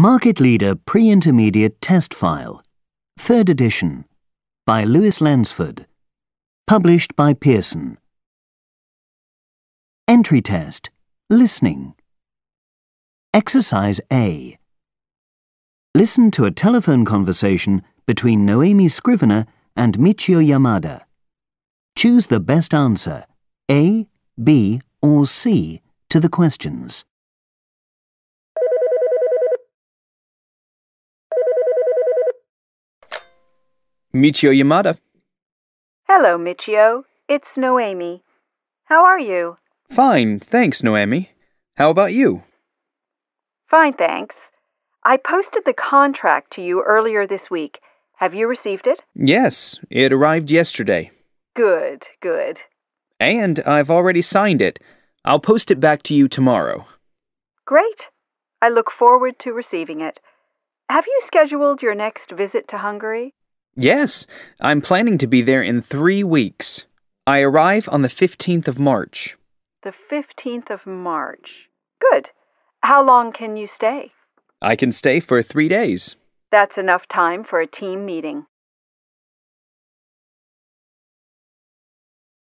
Market Leader Pre-Intermediate Test File, 3rd edition, by Lewis Lansford, published by Pearson. Entry Test, Listening. Exercise A. Listen to a telephone conversation between Noemi Scrivener and Michio Yamada. Choose the best answer, A, B, or C, to the questions. Michio Yamada. Hello, Michio. It's Noemi. How are you? Fine, thanks, Noemi. How about you? Fine, thanks. I posted the contract to you earlier this week. Have you received it? Yes, it arrived yesterday. Good, good. And I've already signed it. I'll post it back to you tomorrow. Great. I look forward to receiving it. Have you scheduled your next visit to Hungary? Yes, I'm planning to be there in three weeks. I arrive on the 15th of March. The 15th of March. Good. How long can you stay? I can stay for three days. That's enough time for a team meeting.